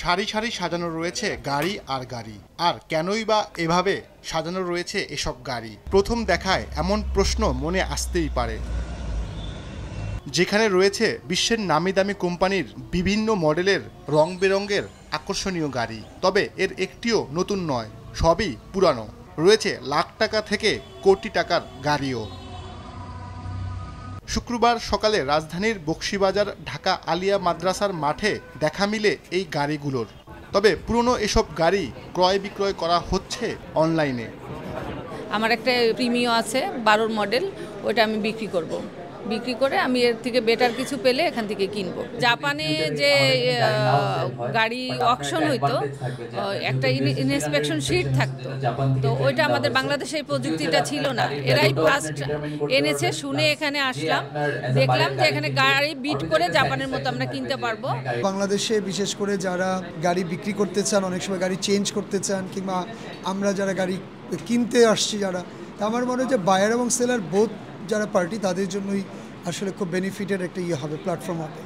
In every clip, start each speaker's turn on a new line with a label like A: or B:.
A: সারি সারি সাজানো রয়েছে গাড়ি আর গাড়ি আর কেনই বা এভাবে সাজানো রয়েছে এসব গাড়ি প্রথম দেখায় এমন প্রশ্ন মনে আসতেই পারে যেখানে রয়েছে বিশ্বের নামি দামি কোম্পানির বিভিন্ন মডেলের রং বেরঙের আকর্ষণীয় গাড়ি তবে এর একটিও নতুন নয় সবই পুরানো রয়েছে লাখ টাকা থেকে কোটি টাকার গাড়িও শুক্রবার সকালে রাজধানীর বকশিবাজার ঢাকা আলিয়া মাদ্রাসার মাঠে দেখা মিলে এই গাড়িগুলোর তবে পুরনো এসব গাড়ি ক্রয় বিক্রয় করা হচ্ছে অনলাইনে
B: আমার একটা প্রিমিও আছে বারোর মডেল ওটা আমি বিক্রি করব বিক্রি করে আমি এর থেকে বেটার কিছু পেলে এখান থেকে কিনবো জাপানে যে গাড়ি অকশন হইতো একটা ইনস্পেকশন শিট থাকতো তো ওইটা আমাদের বাংলাদেশে এই প্রযুক্তিটা ছিল না এরাই ফার্স্ট এনেছে শুনে এখানে আসলাম দেখলাম যে এখানে গাড়ি বিট করে জাপানের মতো আমরা কিনতে পারবো
C: বাংলাদেশে বিশেষ করে যারা গাড়ি বিক্রি করতে চান অনেক সময় গাড়ি চেঞ্জ করতে চান কিংবা আমরা যারা গাড়ি কিনতে আসছি যারা আমার মনে হয় যে বায়ার এবং সেলার বোধ যারা পার্টি তাদের জন্যই আসলে খুব বেনিফিটের একটা ইয়ে হবে প্ল্যাটফর্ম হবে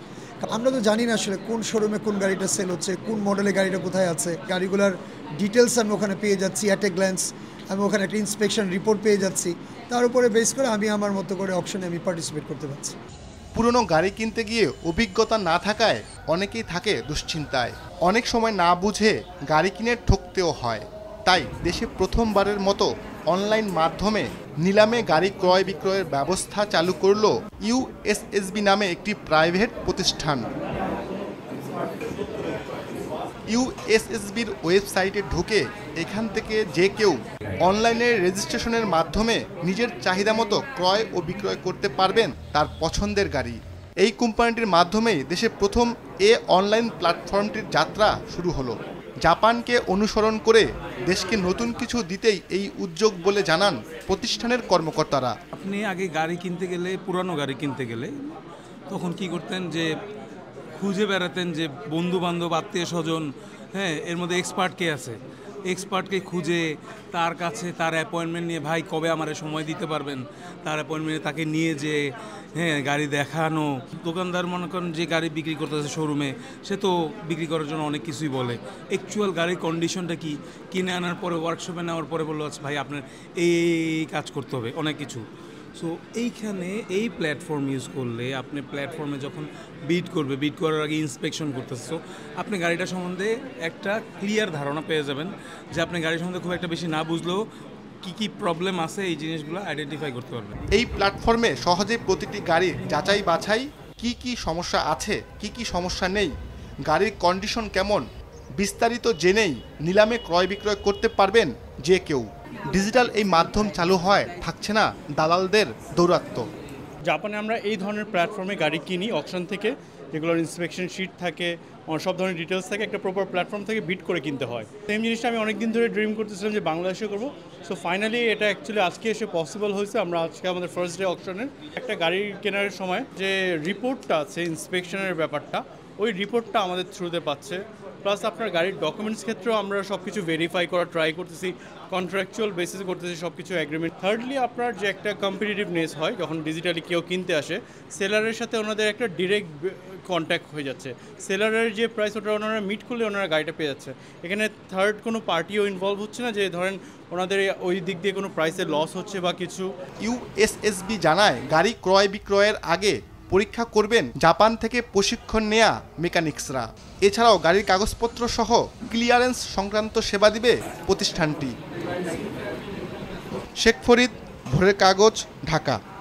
C: আমরা তো জানি না আসলে কোন শোরুমে কোন গাড়িটা সেল হচ্ছে কোন মডেলে গাড়িটা কোথায় আছে গাড়িগুলোর ডিটেলস আমি ওখানে পেয়ে যাচ্ছি অ্যাট এ গ্ল্যান্স আমি ওখানে একটা ইন্সপেকশন রিপোর্ট পেয়ে যাচ্ছি তার উপরে বেস করে আমি আমার মতো করে অপশনে আমি পার্টিসিপেট করতে পারছি পুরনো গাড়ি কিনতে গিয়ে অভিজ্ঞতা না থাকায়
A: অনেকেই থাকে দুশ্চিন্তায় অনেক সময় না বুঝে গাড়ি কিনে ঠকতেও হয় তাই দেশে প্রথমবারের মতো অনলাইন মাধ্যমে নিলামে গাড়ি ক্রয় বিক্রয়ের ব্যবস্থা চালু করল ইউএসএসবি নামে একটি প্রাইভেট প্রতিষ্ঠান ইউএসএসবির ওয়েবসাইটে ঢুকে এখান থেকে যে কেউ অনলাইনে রেজিস্ট্রেশনের মাধ্যমে নিজের চাহিদা মতো ক্রয় ও বিক্রয় করতে পারবেন তার পছন্দের গাড়ি এই কোম্পানিটির মাধ্যমেই দেশে প্রথম এ অনলাইন প্ল্যাটফর্মটির যাত্রা শুরু হলো জাপানকে অনুসরণ করে দেশকে নতুন কিছু দিতেই এই উদ্যোগ বলে জানান প্রতিষ্ঠানের কর্মকর্তারা
B: আপনি আগে গাড়ি কিনতে গেলে পুরানো গাড়ি কিনতে গেলে তখন কি করতেন যে খুঁজে বেড়াতেন যে বন্ধু বান্ধব আত্মীয় স্বজন হ্যাঁ এর মধ্যে এক্সপার্ট কে আছে এক্সপার্টকে খুঁজে তার কাছে তার অ্যাপয়েন্টমেন্ট নিয়ে ভাই কবে আমার সময় দিতে পারবেন তার অ্যাপয়েন্টমেন্টে তাকে নিয়ে যে হ্যাঁ গাড়ি দেখানো দোকানদার মনে করেন যে গাড়ি বিক্রি করতেছে শোরুমে সে তো বিক্রি করার জন্য অনেক কিছুই বলে অ্যাকচুয়াল গাড়ির কন্ডিশনটা কি কিনে আনার পরে ওয়ার্কশপে নেওয়ার পরে বললো আচ্ছা ভাই আপনার এই কাজ করতে হবে অনেক কিছু সো এইখানে এই প্ল্যাটফর্ম ইউজ করলে আপনি প্ল্যাটফর্মে যখন বিট করবে বিট করার আগে ইন্সপেকশন করতেছে সো আপনি গাড়িটা সম্বন্ধে একটা ক্লিয়ার ধারণা পেয়ে যাবেন যে আপনি গাড়ি সম্বন্ধে খুব একটা বেশি না বুঝলেও কি কি প্রবলেম আছে এই জিনিসগুলো আইডেন্টিফাই করতে পারবেন এই
A: প্ল্যাটফর্মে সহজে প্রতিটি গাড়ি যাচাই বাছাই কি কি সমস্যা আছে কি কি সমস্যা নেই গাড়ির কন্ডিশন কেমন বিস্তারিত জেনেই নিলামে ক্রয় বিক্রয় করতে পারবেন যে কেউ ডিজিটাল এই মাধ্যম চালু হয় থাকছে না দালালদের দৌরাত্ম
D: জাপানে আমরা এই ধরনের প্ল্যাটফর্মে গাড়ি কিনি অকশন থেকে যেগুলোর ইন্সপেকশন শিট থাকে সব ধরনের ডিটেলস থাকে একটা প্রপার প্ল্যাটফর্ম থেকে বিট করে কিনতে হয় সেম জিনিসটা আমি অনেকদিন ধরে ড্রিম করতেছিলাম যে বাংলাদেশে করবো সো ফাইনালি এটা অ্যাকচুয়ালি আজকে এসে পসিবল হয়েছে আমরা আজকে আমাদের ফার্স্ট ডে অকশনের একটা গাড়ি কেনার সময় যে রিপোর্টটা আছে ইন্সপেকশনের ব্যাপারটা ওই রিপোর্টটা আমাদের থ্রুতে পাচ্ছে প্লাস আপনার গাড়ির ডকুমেন্টস ক্ষেত্রেও আমরা সব কিছু ভেরিফাই করা ট্রাই করতেছি কন্ট্রাকচুয়াল বেসিসে করতেছি সব কিছু অ্যাগ্রিমেন্ট থার্ডলি আপনার যে একটা কম্পিটিটিভনেস হয় যখন ডিজিটালি কেউ কিনতে আসে সেলারের সাথে ওনাদের একটা ডিরেক্ট কন্ট্যাক্ট হয়ে যাচ্ছে সেলারের যে প্রাইস ওটা ওনারা মিট করলে ওনারা গাড়িটা পেয়ে যাচ্ছে এখানে থার্ড কোনো পার্টিও ইনভলভ হচ্ছে না যে ধরেন ওনাদের ওই দিক দিয়ে কোনো প্রাইসে লস হচ্ছে বা কিছু
A: ইউএসএসবি জানায় গাড়ি ক্রয় বিক্রয়ের আগে পরীক্ষা করবেন জাপান থেকে প্রশিক্ষণ নেয়া মেকানিক্সরা এছাড়াও গাড়ির কাগজপত্র সহ ক্লিয়ারেন্স সংক্রান্ত সেবা দিবে প্রতিষ্ঠানটি শেখ ফরিদ ভোরের কাগজ ঢাকা